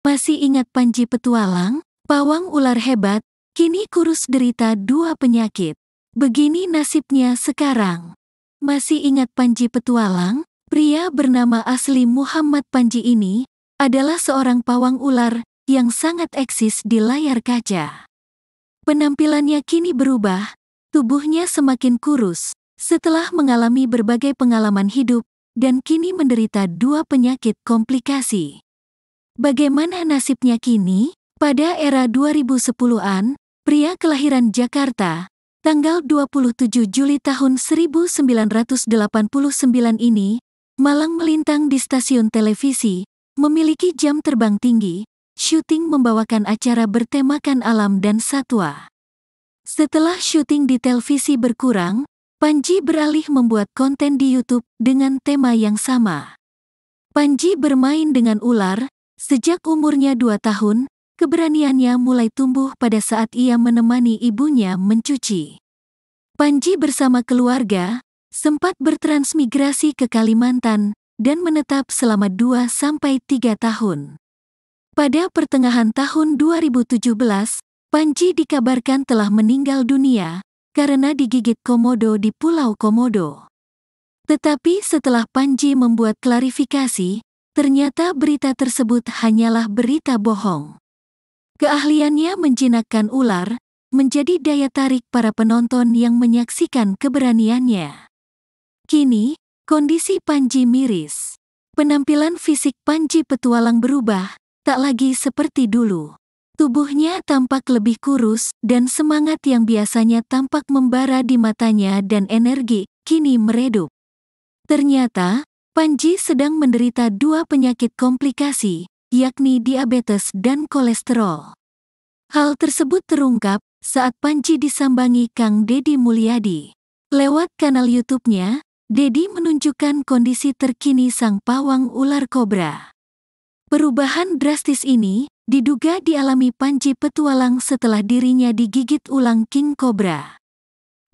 Masih ingat Panji Petualang, pawang ular hebat, kini kurus derita dua penyakit. Begini nasibnya sekarang. Masih ingat Panji Petualang, pria bernama asli Muhammad Panji ini, adalah seorang pawang ular yang sangat eksis di layar kaca. Penampilannya kini berubah, tubuhnya semakin kurus, setelah mengalami berbagai pengalaman hidup, dan kini menderita dua penyakit komplikasi. Bagaimana nasibnya kini? Pada era 2010-an, pria kelahiran Jakarta, tanggal 27 Juli tahun 1989 ini, malang melintang di stasiun televisi, memiliki jam terbang tinggi, syuting membawakan acara bertemakan alam dan satwa. Setelah syuting di televisi berkurang, Panji beralih membuat konten di YouTube dengan tema yang sama. Panji bermain dengan ular, Sejak umurnya dua tahun, keberaniannya mulai tumbuh pada saat ia menemani ibunya mencuci. Panji bersama keluarga sempat bertransmigrasi ke Kalimantan dan menetap selama dua sampai tiga tahun. Pada pertengahan tahun 2017, Panji dikabarkan telah meninggal dunia karena digigit komodo di Pulau Komodo. Tetapi setelah Panji membuat klarifikasi, Ternyata berita tersebut hanyalah berita bohong. Keahliannya menjinakkan ular menjadi daya tarik para penonton yang menyaksikan keberaniannya. Kini, kondisi Panji miris. Penampilan fisik Panji petualang berubah, tak lagi seperti dulu. Tubuhnya tampak lebih kurus dan semangat yang biasanya tampak membara di matanya dan energi, kini meredup. Ternyata, Panji sedang menderita dua penyakit komplikasi, yakni diabetes dan kolesterol. Hal tersebut terungkap saat Panji disambangi Kang Dedi Mulyadi. Lewat kanal YouTube-nya, Dedi menunjukkan kondisi terkini sang pawang ular kobra. Perubahan drastis ini diduga dialami Panji petualang setelah dirinya digigit ulang King Cobra.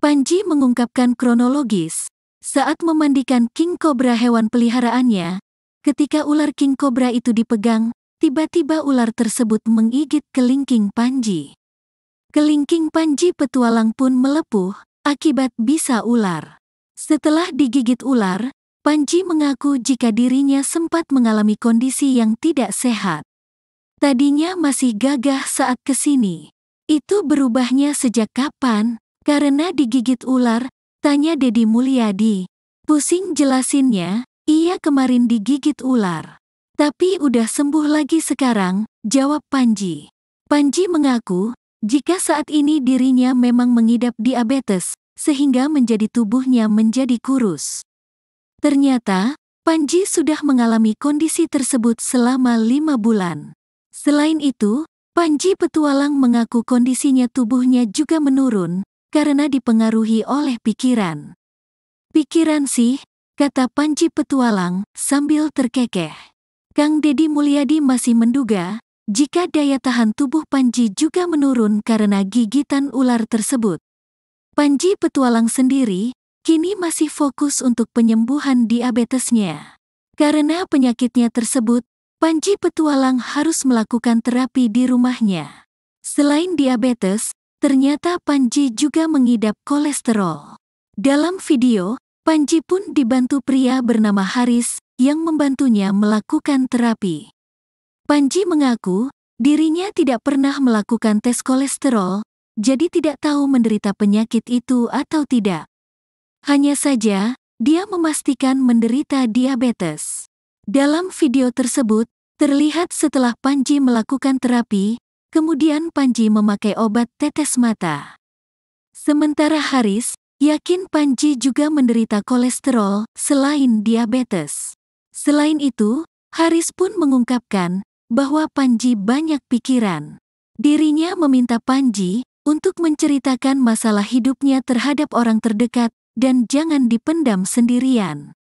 Panji mengungkapkan kronologis saat memandikan King Cobra hewan peliharaannya. Ketika ular King Cobra itu dipegang, tiba-tiba ular tersebut menggigit kelingking Panji. Kelingking Panji petualang pun melepuh akibat bisa ular. Setelah digigit ular, Panji mengaku jika dirinya sempat mengalami kondisi yang tidak sehat. Tadinya masih gagah saat kesini. Itu berubahnya sejak kapan? Karena digigit ular, Tanya Dedi Mulyadi. Pusing jelasinnya, ia kemarin digigit ular. Tapi udah sembuh lagi sekarang, jawab Panji. Panji mengaku, jika saat ini dirinya memang mengidap diabetes, sehingga menjadi tubuhnya menjadi kurus. Ternyata, Panji sudah mengalami kondisi tersebut selama lima bulan. Selain itu, Panji petualang mengaku kondisinya tubuhnya juga menurun, karena dipengaruhi oleh pikiran. Pikiran sih, kata Panji Petualang sambil terkekeh. Kang Deddy Mulyadi masih menduga jika daya tahan tubuh Panji juga menurun karena gigitan ular tersebut. Panji Petualang sendiri kini masih fokus untuk penyembuhan diabetesnya. Karena penyakitnya tersebut, Panji Petualang harus melakukan terapi di rumahnya. Selain diabetes, ternyata Panji juga mengidap kolesterol. Dalam video, Panji pun dibantu pria bernama Haris yang membantunya melakukan terapi. Panji mengaku dirinya tidak pernah melakukan tes kolesterol, jadi tidak tahu menderita penyakit itu atau tidak. Hanya saja, dia memastikan menderita diabetes. Dalam video tersebut, terlihat setelah Panji melakukan terapi, Kemudian Panji memakai obat tetes mata. Sementara Haris, yakin Panji juga menderita kolesterol selain diabetes. Selain itu, Haris pun mengungkapkan bahwa Panji banyak pikiran. Dirinya meminta Panji untuk menceritakan masalah hidupnya terhadap orang terdekat dan jangan dipendam sendirian.